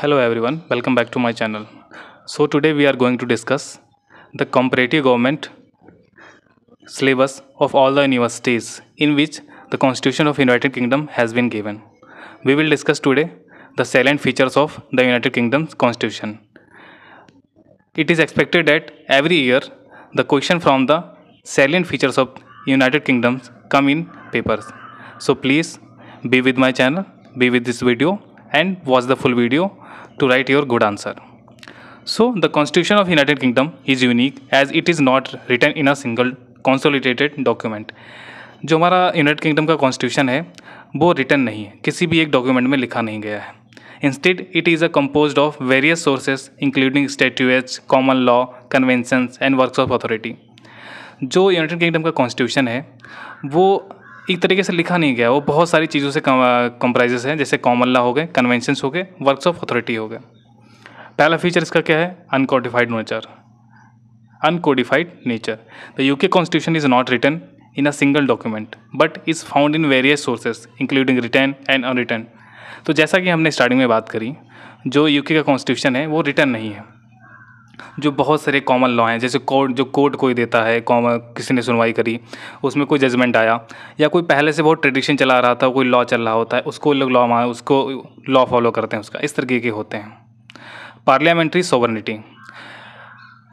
Hello everyone, welcome back to my channel. So today we are going to discuss the comparative government syllabus of all the universities in which the Constitution of United Kingdom has been given. We will discuss today the salient features of the United Kingdom's Constitution. It is expected that every year the question from the salient features of United Kingdoms come in papers. So please be with my channel, be with this video and watch the full video to write your good answer. So, the Constitution of United Kingdom is unique as it is not written in a single consolidated document. जो हमारा United Kingdom का constitution है वो return नहीं है किसी भी एक डॉक्यूमेंट में लिखा नहीं गया है instead it is a compose of various sources including statutes common law conventions and works of authority जो यूनाइटेड किंगडम का कॉन्स्टिट्यूशन है वो एक तरीके से लिखा नहीं गया वो बहुत सारी चीज़ों से कंप्राइजेस हैं जैसे कॉमन लॉ हो गए कन्वेंशंस हो गए वर्क्स ऑफ अथॉरिटी हो गए पहला फीचर इसका क्या है uncodified nature uncodified nature the UK constitution is not written in a single document but is found in various sources including written and unwritten तो जैसा कि हमने स्टार्टिंग में बात करी जो यूके का कॉन्स्टिट्यूशन है वो रिटर्न नहीं है जो बहुत सारे कॉमन लॉ हैं जैसे कोर्ट जो कोर्ट कोई देता है कॉमन किसी ने सुनवाई करी उसमें कोई जजमेंट आया या कोई पहले से बहुत ट्रेडिशन चला रहा था कोई लॉ चल रहा होता है उसको लोग लॉ मान उसको लॉ फॉलो करते हैं उसका इस तरीके के होते हैं पार्लियामेंट्री सोवर्निटी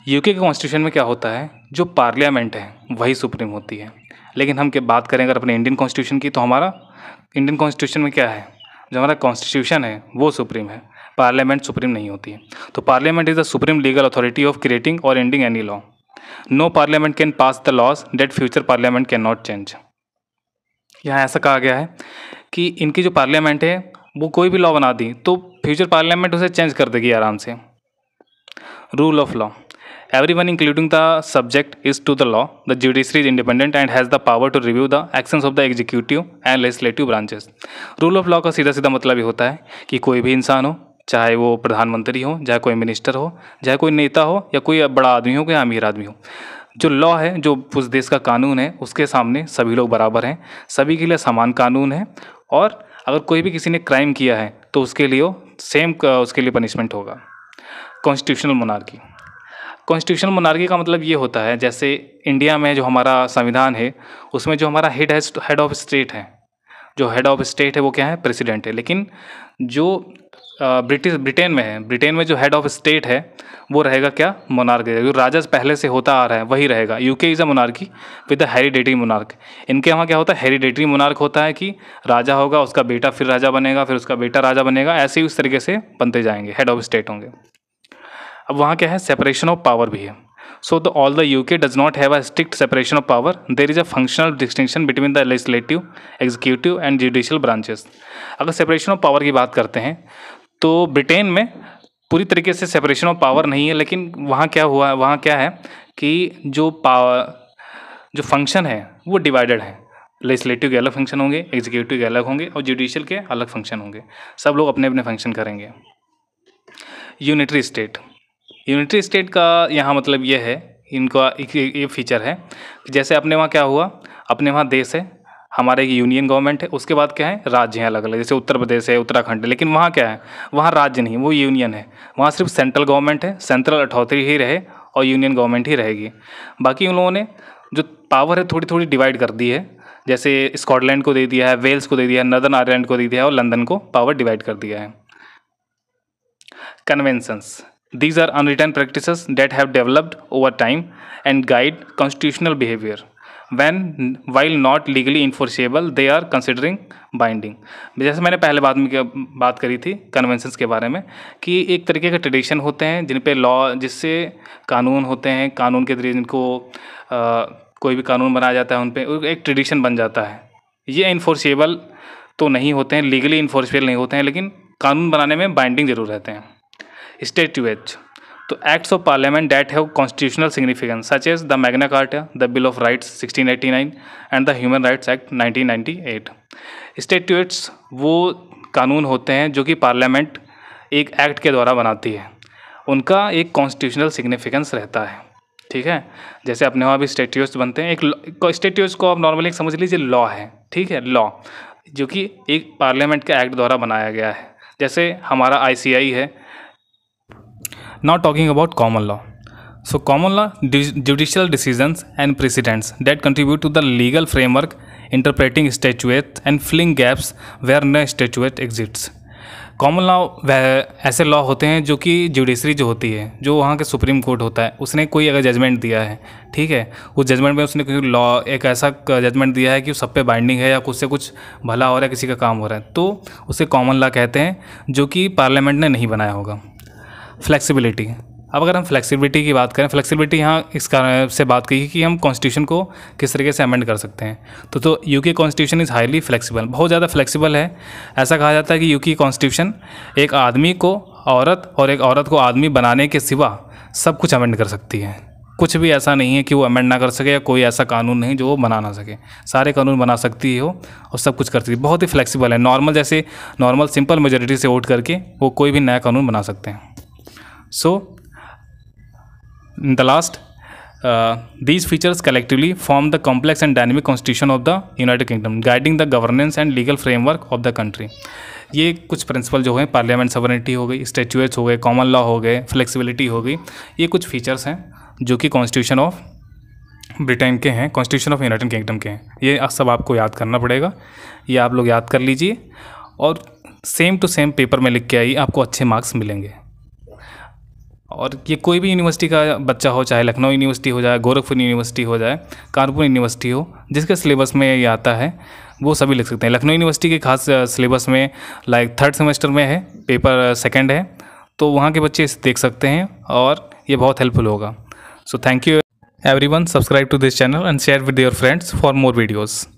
यूके के कॉन्स्टिट्यूशन में क्या होता है जो पार्लियामेंट है वही सुप्रीम होती है लेकिन हम के बात करें अगर अपने इंडियन कॉन्स्टिट्यूशन की तो हमारा इंडियन कॉन्स्टिट्यूशन में क्या है जो हमारा कॉन्स्टिट्यूशन है वो सुप्रीम है पार्लियामेंट सुप्रीम नहीं होती है तो parliament is the supreme legal authority of creating और ending any law no parliament can pass the laws that future parliament can not change यहाँ ऐसा कहा गया है कि इनकी जो पार्लियामेंट है वो कोई भी लॉ बना दी तो फ्यूचर पार्लियामेंट उसे चेंज कर देगी आराम से rule of law Everyone, including the subject, is to the law. The judiciary is independent and has the power to review the actions of the executive and legislative branches. Rule of law का सीधा सीधा मतलब ये होता है कि कोई भी इंसान हो चाहे वो प्रधानमंत्री हो चाहे कोई मिनिस्टर हो चाहे कोई नेता हो या कोई बड़ा आदमी हो या अमीर आदमी हो जो लॉ है जो उस देश का कानून है उसके सामने सभी लोग बराबर हैं सभी के लिए समान कानून है और अगर कोई भी किसी ने क्राइम किया है तो उसके लिए सेम उसके लिए पनिशमेंट होगा कॉन्स्टिट्यूशनल मोनार्की कॉन्स्टिट्यूशनल मोनार्की का मतलब ये होता है जैसे इंडिया में जो हमारा संविधान है उसमें जो हमारा हेड हेड ऑफ स्टेट है जो हेड ऑफ स्टेट है वो क्या है प्रेसिडेंट है लेकिन जो ब्रिटिश ब्रिटेन में है ब्रिटेन में जो हेड ऑफ स्टेट है वो रहेगा क्या मोनार्क जो राजा पहले से होता आ रहा है वही रहेगा UK is a monarchy with hereditary hereditary monarch इनके यहाँ क्या होता है हेरिडेटरी मोनार्क होता है कि राजा होगा उसका बेटा फिर राजा बनेगा फिर उसका बेटा राजा बनेगा ऐसे ही उस तरीके से बनते जाएंगे हेड ऑफ स्टेट होंगे अब वहाँ क्या है सेपरेशन ऑफ पावर भी है so the all the U K does not have a strict separation of power there is a functional distinction between the legislative executive and judicial branches अगर separation of power की बात करते हैं तो Britain में पूरी तरीके से सेपरेशन ऑफ पावर नहीं है लेकिन वहाँ क्या हुआ है वहाँ क्या है कि जो पावर जो फंक्शन है वो डिवाइडेड है लेजिस्लेटिव के अलग फंक्शन होंगे एग्जीक्यूटिव के अलग होंगे और जुडिशियल के अलग फंक्शन होंगे सब लोग अपने अपने फंक्शन करेंगे यूनिटरी स्टेट यूनिटरी स्टेट का यहाँ मतलब ये है इनका ये फीचर है जैसे अपने वहाँ क्या हुआ अपने वहाँ देश है हमारे एक यूनियन गवर्नमेंट है उसके बाद क्या है राज्य हैं अलग अलग जैसे उत्तर प्रदेश है उत्तराखंड है लेकिन वहाँ क्या है वहाँ राज्य नहीं वो यूनियन है वहाँ सिर्फ सेंट्रल गवर्नमेंट है सेंट्रल अथॉरिटी ही रहे और यूनियन गवर्नमेंट ही रहेगी बाकी उन लोगों ने जो पावर है थोड़ी थोड़ी डिवाइड कर दी है जैसे स्कॉटलैंड को दे दिया है वेल्स को दे दिया है नदर आयरलैंड को दे दिया है और लंदन को पावर डिवाइड कर दिया है कन्वेंसन्स These are unwritten practices that have developed over time and guide constitutional behavior. When while not legally enforceable, they are considering binding. जैसे मैंने पहले बाद में बात करी थी कन्वेंशन के बारे में कि एक तरीके के ट्रेडिशन होते हैं जिन पर लॉ जिससे कानून होते हैं कानून के जरिए जिनको कोई भी कानून बनाया जाता है उन पर एक ट्रेडिशन बन जाता है ये इन्फोर्सेबल तो नहीं होते हैं लीगली इन्फोर्सेबल नहीं होते हैं लेकिन कानून बनाने में बाइंडिंग ज़रूर रहते हैं Statutes तो acts of parliament that have constitutional significance such as the magna carta the bill of rights 1689 and the human rights act 1998 statutes वो कानून होते हैं जो कि पार्लियामेंट एक एक्ट के द्वारा बनाती है उनका एक कॉन्स्टिट्यूशनल सिग्निफिकेंस रहता है ठीक है जैसे अपने वहाँ भी स्टेट्यूस बनते हैं एक स्टेट्यूस को आप नॉर्मली समझ लीजिए लॉ है ठीक है लॉ जो कि एक पार्लियामेंट के एक्ट द्वारा बनाया गया है जैसे हमारा आईसीआई है now talking about common law so common law judicial decisions and precedents that contribute to the legal framework interpreting statutes and filling gaps where no statute exists common law वह ऐसे law होते हैं जो कि judiciary जो होती है जो वहाँ के सुप्रीम कोर्ट होता है उसने कोई अगर जजमेंट दिया है ठीक है उस जजमेंट में उसने कोई लॉ एक ऐसा जजमेंट दिया है कि सब पे बाइंडिंग है या कुछ से कुछ भला हो रहा है किसी का काम हो रहा है तो उसे कॉमन लॉ कहते हैं जो कि पार्लियामेंट ने नहीं बनाया होगा फ्लेक्सिबिलिटी अब अगर हम फ्लेक्सिबिलिटी की बात करें फ्लेक्सिबिलिटी यहाँ इस कारण से बात की कि हम कॉन्स्टिट्यूशन को किस तरीके से अमेंड कर सकते हैं तो तो UK constitution is highly flexible बहुत ज़्यादा फ्लेक्सिबल है ऐसा कहा जाता है कि यूके कॉन्स्टिट्यूशन एक आदमी को औरत और एक औरत को आदमी बनाने के सिवा सब कुछ अमेंड कर सकती है कुछ भी ऐसा नहीं है कि वो अमेंड ना कर सके या कोई ऐसा कानून नहीं जो वो बना ना सके सारे कानून बना सकती है वो और सब कुछ कर सकती है बहुत ही फ्लेक्सिबल है नॉर्मल जैसे नॉर्मल सिंपल मेजोरिटी से वोट करके वो कोई भी नया कानून बना सकते हैं So in the last uh, these features collectively form the complex and dynamic constitution of the United Kingdom, guiding the governance and legal framework of the country. ये कुछ प्रिंसिपल जो हैं पार्लियामेंट सवरेनिटी हो गई स्टेचुएट्स हो गए कॉमन लॉ हो गए फ्लेक्सिबिलिटी हो गई ये कुछ फीचर्स हैं जो कि कॉन्स्टिट्यूशन ऑफ ब्रिटेन के हैं कॉन्स्टिट्यूशन ऑफ यूनाइटेड किंगडम के हैं ये सब आपको याद करना पड़ेगा ये आप लोग याद कर लीजिए और सेम टू सेम पेपर में लिख के आइए आपको अच्छे मार्क्स मिलेंगे और ये कोई भी यूनिवर्सिटी का बच्चा हो चाहे लखनऊ यूनिवर्सिटी हो जाए गोरखपुर यूनिवर्सिटी हो जाए कानपुर यूनिवर्सिटी हो जिसके सिलेबस में ये आता है वो सभी लिख सकते हैं लखनऊ यूनिवर्सिटी के खास सिलेबस में लाइक थर्ड सेमेस्टर में है पेपर सेकेंड है तो वहाँ के बच्चे इसे देख सकते हैं और ये बहुत हेल्पफुल होगा so thank you everyone subscribe to this channel and share with your friends for more videos